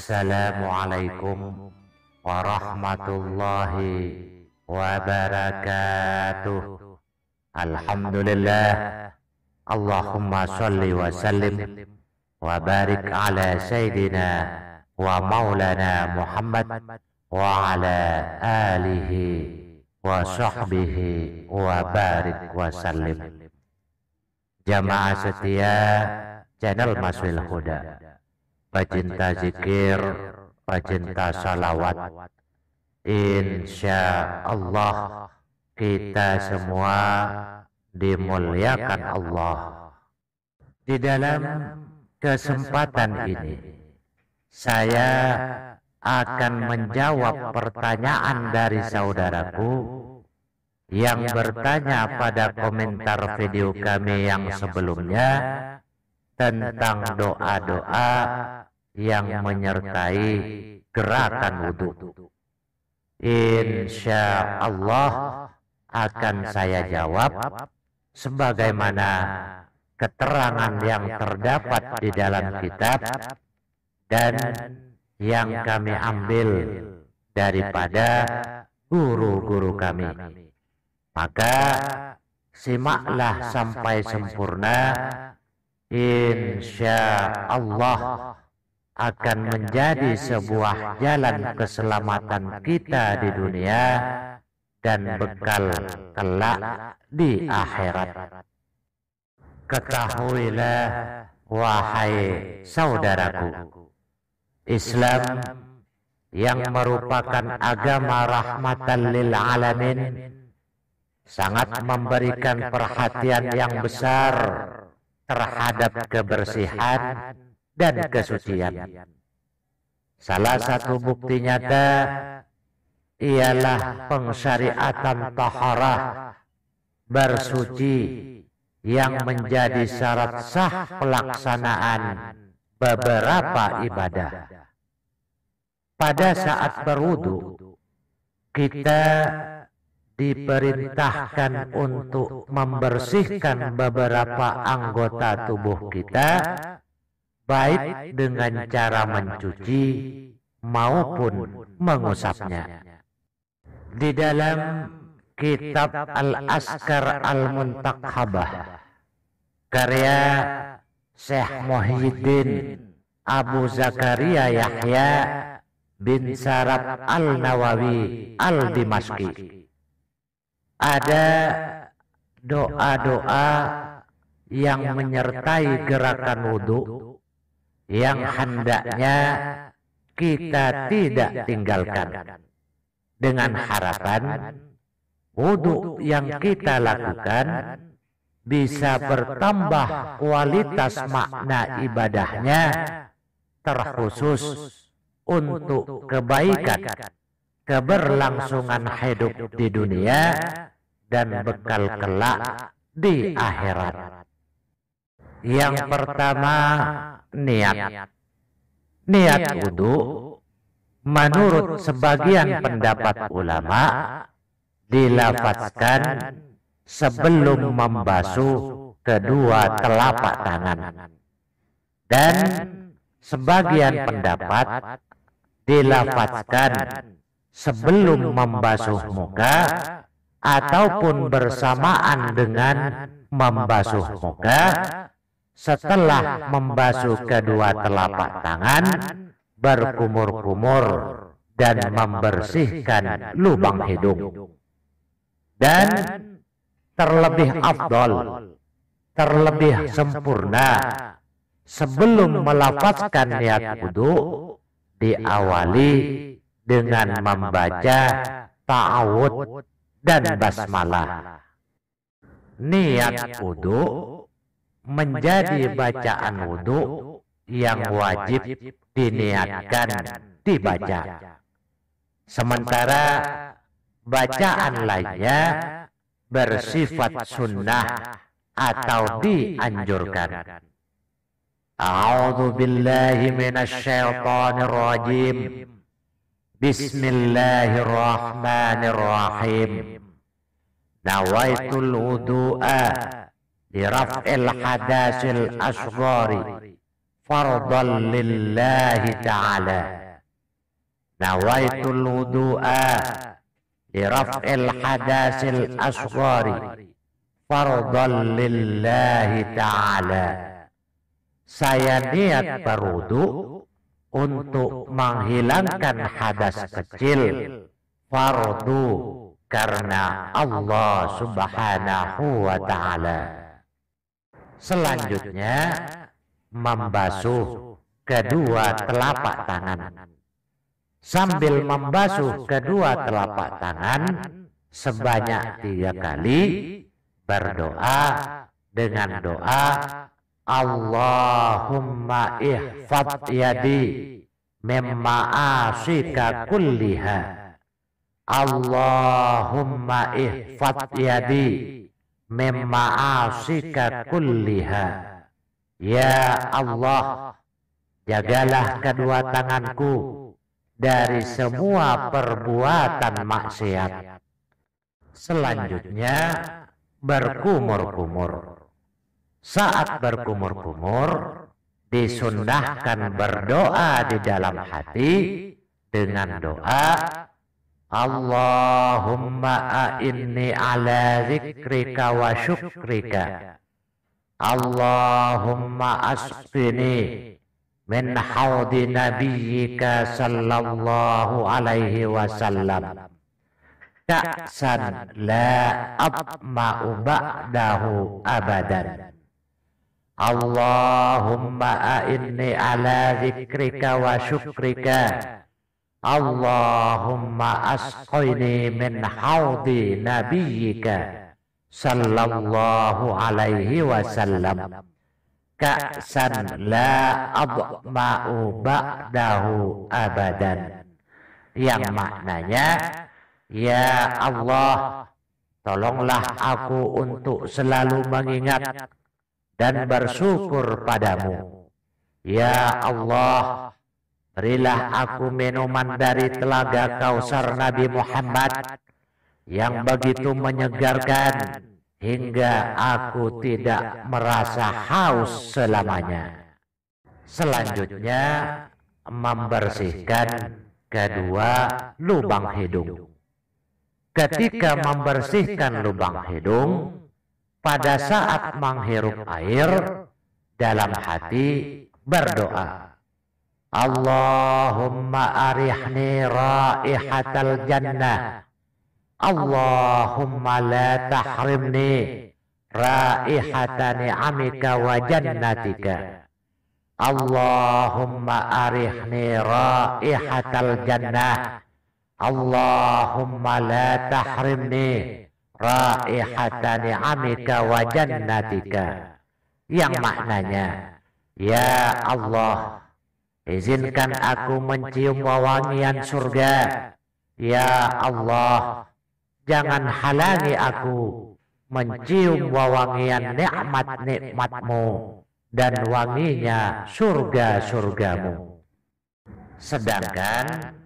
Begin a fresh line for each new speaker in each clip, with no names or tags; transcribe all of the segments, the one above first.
Assalamualaikum warahmatullahi wabarakatuh. Alhamdulillah. Allahumma salli wa sallim wa barik ala sayyidina wa maulana Muhammad wa ala alihi wa sahbihi wa barik wa sallim. Jamaah setia channel Maswil Huda pacinta zikir, pacinta salawat. Insya Allah kita semua dimuliakan Allah. Di dalam kesempatan ini, saya akan menjawab pertanyaan dari saudaraku yang bertanya pada komentar video kami yang sebelumnya tentang doa-doa yang menyertai gerakan wudhu. Insya Allah akan saya jawab sebagaimana keterangan yang terdapat di dalam kitab dan yang kami ambil daripada guru-guru kami. Maka simaklah sampai sempurna. Insya Allah akan menjadi sebuah jalan keselamatan kita di dunia dan bekal kelak di akhirat. Ketahuilah, wahai saudaraku, Islam yang merupakan agama rahmatan lil alamin sangat memberikan perhatian yang besar terhadap kebersihan dan kesucian. Salah satu bukti nyata ialah pengsyariatan taharah bersuci yang menjadi syarat sah pelaksanaan beberapa ibadah. Pada saat berwudu, kita diperintahkan untuk membersihkan beberapa anggota tubuh kita baik dengan cara mencuci maupun mengusapnya. Di dalam kitab Al-Askar Al-Muntakhabah karya Syekh Muhyiddin Abu Zakaria Yahya bin Sarat Al-Nawawi al dimaski Ada doa-doa yang menyertai gerakan wudhu yang hendaknya kita tidak tinggalkan dengan harapan wudhu yang kita lakukan bisa bertambah kualitas makna ibadahnya terkhusus untuk kebaikan keberlangsungan hidup di dunia dan bekal kelak di akhirat. Yang, yang pertama, niat. Niat,
niat wudhu,
menurut sebagian pendapat ulama, dilafazkan sebelum membasuh kedua telapak tangan. Dan sebagian pendapat dilafazkan sebelum membasuh muka ataupun bersamaan dengan membasuh muka setelah membasuh kedua telapak tangan, berkumur-kumur dan membersihkan lubang hidung. Dan terlebih afdol,
terlebih
sempurna, sebelum melafazkan niat wudhu, diawali dengan membaca ta'awud dan basmalah. Niat wudhu menjadi bacaan wudhu yang wajib diniatkan dibaca. Sementara bacaan lainnya bersifat sunnah atau dianjurkan. A'udzu billahi minasy rajim. Bismillahirrahmanirrahim. Nawaitul wudu'a برفع الحداث الأصغر فرضا لله تعالى نويت الوضوء لرفع الحداث الأصغر فرضا لله تعالى saya niat berwudu untuk menghilangkan hadas kecil fardu karena Allah subhanahu wa ta'ala Selanjutnya, membasuh kedua telapak tangan.
Sambil membasuh kedua telapak tangan
sebanyak tiga kali, berdoa dengan doa Allahumma ihfad yadi mimma asika kulliha Allahumma ihfad yadi mimma'asika kulliha. Ya Allah, jagalah kedua tanganku dari semua perbuatan maksiat. Selanjutnya, berkumur-kumur. Saat berkumur-kumur, disundahkan berdoa di dalam hati dengan doa Allahumma a'inni ala zikrika wa syukrika Allahumma asqini min haudi nabiyyika sallallahu alaihi wasallam ka'san la abma'u ba'dahu abadan Allahumma a'inni ala zikrika wa syukrika Allahumma asqini min haudi nabiyyika sallallahu alaihi wasallam ka'san la adma'u ba'dahu abadan yang maknanya ya Allah tolonglah aku untuk selalu mengingat dan bersyukur padamu ya Allah Berilah aku minuman dari telaga kausar Nabi Muhammad yang begitu menyegarkan hingga aku tidak merasa haus selamanya. Selanjutnya, membersihkan kedua lubang hidung. Ketika membersihkan lubang hidung, pada saat menghirup air, dalam hati berdoa. Allahumma arihni raihatal jannah Allahumma la tahrimni raihata ni'amika wa jannatika Allahumma arihni raihatal jannah Allahumma la tahrimni raihata ni'amika wa jannatika yang maknanya Ya Allah Izinkan aku mencium wawangian surga. Ya, ya Allah, jangan halangi aku mencium wawangian nikmat-nikmatmu dan wanginya surga-surgamu. Sedangkan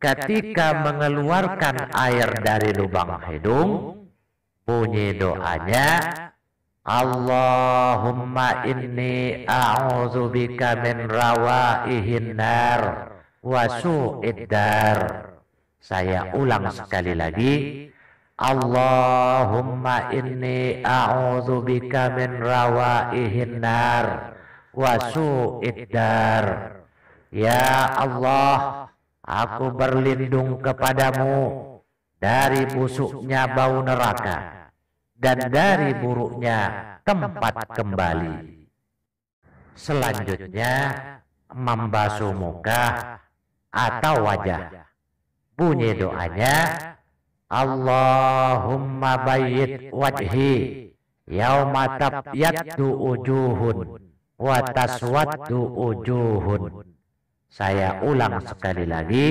ketika mengeluarkan air dari lubang hidung, bunyi doanya Allahumma inni a'udzu bika min rawaihin nar wa su'id dar. Saya ulang sekali lagi. Allahumma inni a'udzu bika min rawaihin nar wa su'id dar. Ya Allah, aku berlindung kepadamu dari busuknya bau neraka dan dari buruknya tempat kembali. Selanjutnya, membasuh muka atau wajah. Bunyi doanya, Allahumma bayit wajhi yauma tabyaddu ujuhun wa taswaddu ujuhun. Saya ulang sekali lagi.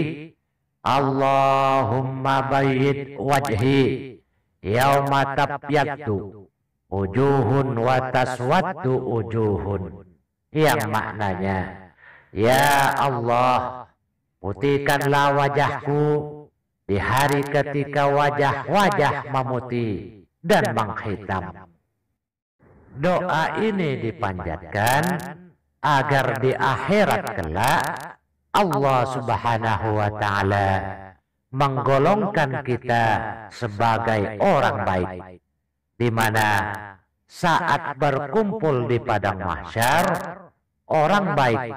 Allahumma bayit wajhi yauma tabyaddu wujuhun wa taswaddu wujuhun yang maknanya ya Allah putihkanlah wajahku di hari ketika wajah-wajah memutih dan menghitam doa ini dipanjatkan agar di akhirat kelak Allah Subhanahu wa taala menggolongkan kita sebagai orang baik. Di mana saat berkumpul di padang mahsyar,
orang baik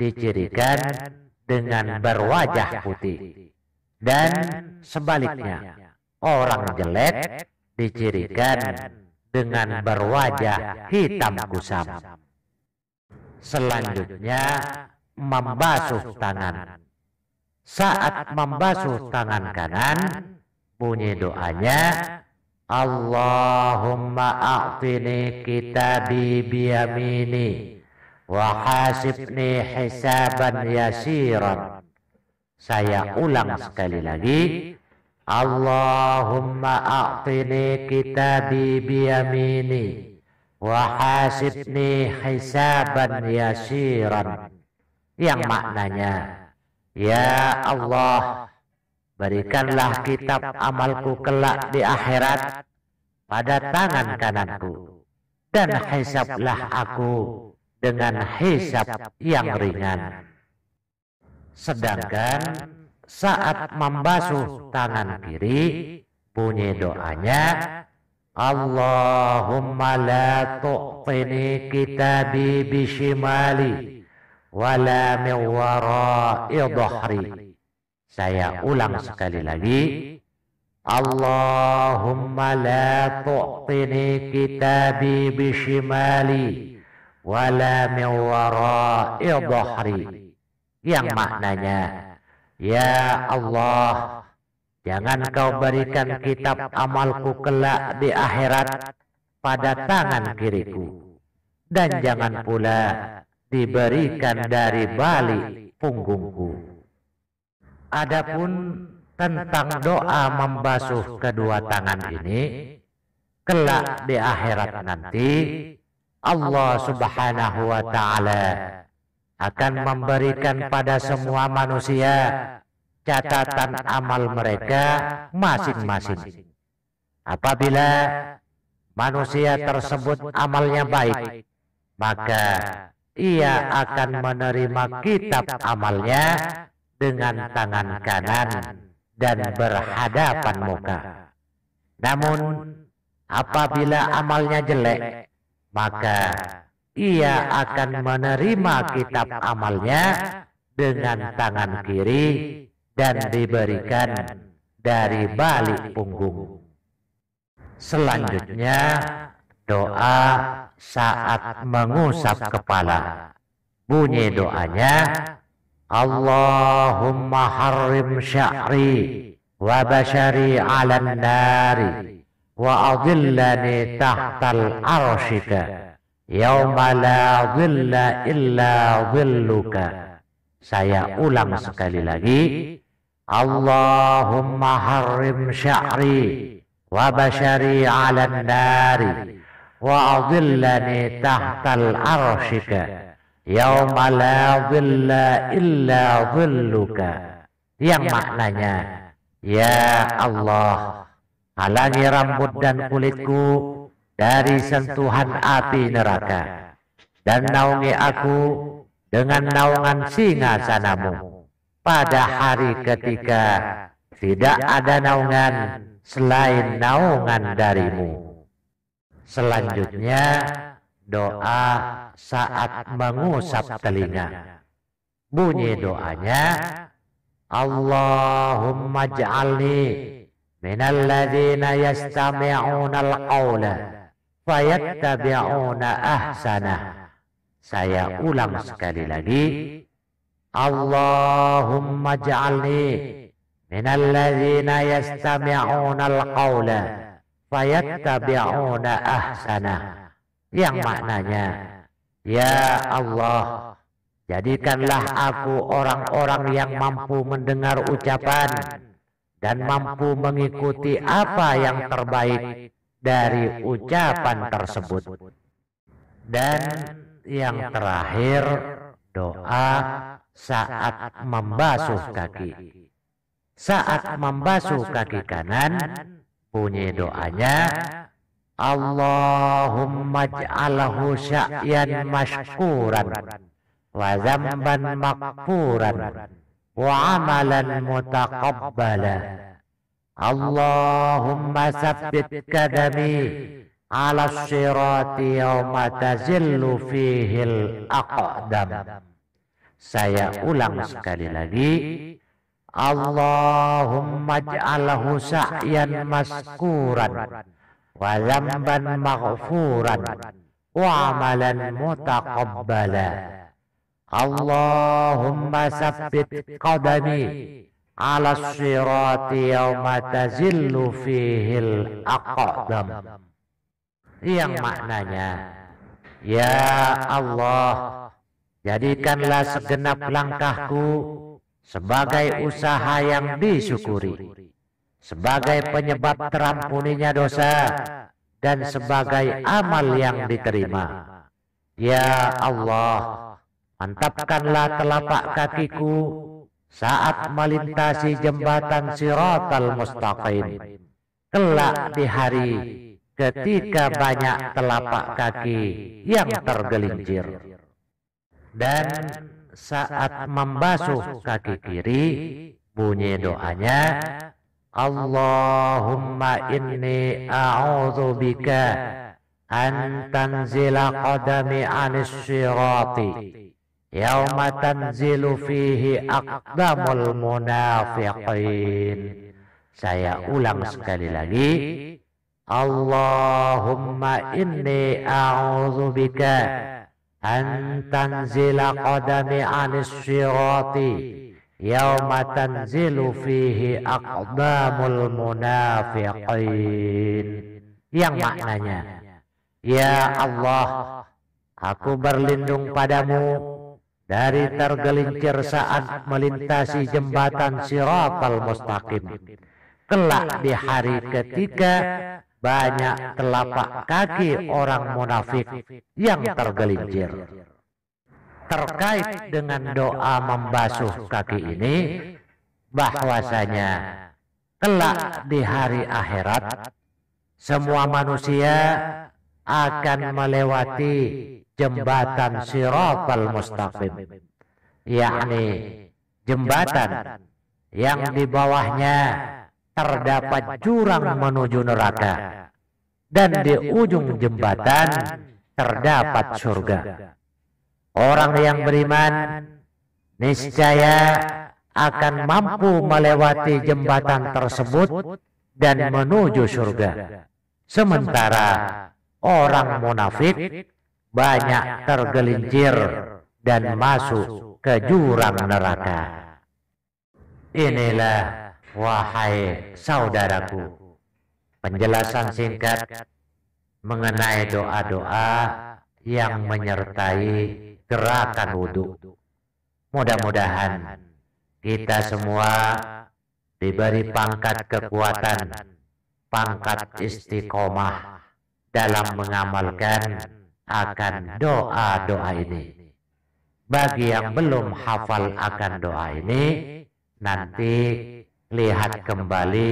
dicirikan dengan berwajah putih. Dan sebaliknya, orang jelek dicirikan dengan berwajah hitam kusam. Selanjutnya, membasuh tangan saat membasuh tangan kanan, bunyi doanya, Allahumma a'tini kitabi biyamini wa hasibni hisaban yasiran. Saya ulang sekali lagi. Allahumma a'tini kitabi biyamini wa hasibni hisaban yasiran. Yang maknanya, Ya, ya Allah, berikanlah kitab amalku kelak di akhirat pada tangan kananku, dan hisaplah aku dengan hisap yang ringan. Sedangkan saat membasuh tangan kiri, punya doanya, Allahumma la tu'tini kitabi bishimali wala min wara'i dhahri. Saya ulang sekali lagi. Allahumma la tu'tini kitabi bishimali wala min wara'i dhahri. Yang maknanya, Ya Allah, jangan kau berikan kitab amalku kelak di akhirat pada tangan kiriku. Dan jangan pula diberikan dari balik punggungku. Adapun tentang doa membasuh kedua tangan ini, kelak di akhirat nanti Allah Subhanahu wa taala akan memberikan pada semua manusia catatan amal mereka masing-masing. Apabila manusia tersebut amalnya baik, maka ia akan menerima kitab amalnya dengan tangan kanan dan berhadapan muka. Namun, apabila amalnya jelek, maka ia akan menerima kitab amalnya dengan tangan kiri
dan diberikan
dari balik punggung. Selanjutnya, Doa saat mengusap kepala. Bunyi doanya, Allahumma harrim sya'ri wa bashari ala nari wa adillani tahtal arshika yawma la dhilla illa dhilluka. Saya ulang sekali lagi. Allahumma harrim sya'ri wa bashari ala nari وأظلني تحت العرشك Yauma la dhilla illa dhilluka. Yang maknanya, Ya Allah, halangi rambut dan kulitku dari sentuhan api neraka. Dan naungi aku dengan naungan singa sanamu. Pada hari ketika tidak ada naungan selain naungan darimu. Selanjutnya, doa saat mengusap telinga. Bunyi doanya, Allahumma ja'alni minalladzina yastami'una al-qawla fayattabi'una ahsana Saya ulang sekali lagi. Allahumma ja'alni minalladzina yastami'una al-qawla Fayat tabi'una ahsana. Yang maknanya, Ya, ya Allah, jadikanlah aku orang-orang yang mampu mendengar ucapan dan mampu mengikuti apa yang terbaik dari ucapan tersebut. Dan yang terakhir, doa saat membasuh kaki. Saat membasuh kaki kanan, Bunyi doanya Allahumma ja'alahu sya'yan mashkuran wa zamban makfuran wa amalan mutakabbala Allahumma sabit kadami ala syirati yawma tazillu fihil aqadam saya ulang sekali lagi Allahumma ja'alahu sa'yan maskuran wa zamban maghfuran wa amalan mutaqabbala Allahumma sabbit qadami ala sirati yawma tazillu al aqdam yang maknanya Ya Allah jadikanlah segenap langkahku sebagai usaha yang disyukuri, sebagai penyebab terampuninya dosa, dan sebagai amal yang diterima. Ya, ya Allah, mantapkanlah telapak kakiku saat melintasi jembatan siratal mustaqim. Kelak di hari ketika banyak telapak kaki yang tergelincir. Dan saat membasuh kaki kiri bunyi doanya Allahumma inni a'udzu bika an tanzila qadami 'anis sirati yauma tanzilu fihi aqdamul munafiqin saya ulang sekali lagi Allahumma inni a'udzu bika an tanzila qadami anis sirati yawma tanzilu fihi aqdamul munafiqin yang maknanya ya Allah aku berlindung padamu dari tergelincir saat melintasi jembatan siratal mustaqim kelak di hari ketiga banyak telapak kaki orang munafik yang tergelincir. Terkait dengan doa membasuh kaki ini, bahwasanya kelak di hari akhirat, semua manusia akan melewati jembatan siratal mustaqim, yakni
jembatan
yang di bawahnya terdapat jurang menuju neraka, dan di ujung jembatan terdapat surga. Orang yang beriman niscaya akan mampu melewati jembatan tersebut dan menuju surga. Sementara orang munafik banyak tergelincir dan masuk ke jurang neraka. Inilah Wahai saudaraku, penjelasan singkat mengenai doa-doa yang menyertai gerakan wudhu. Mudah-mudahan kita semua diberi pangkat kekuatan, pangkat istiqomah dalam mengamalkan akan doa-doa ini. Bagi yang belum hafal akan doa ini, nanti Lihat kembali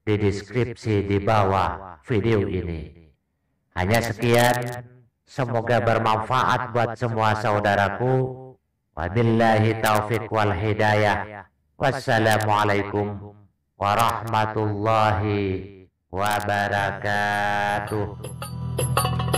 di deskripsi di bawah video ini. Hanya sekian, semoga bermanfaat buat semua saudaraku. Wabillahi taufiq wal hidayah. Wassalamualaikum warahmatullahi wabarakatuh.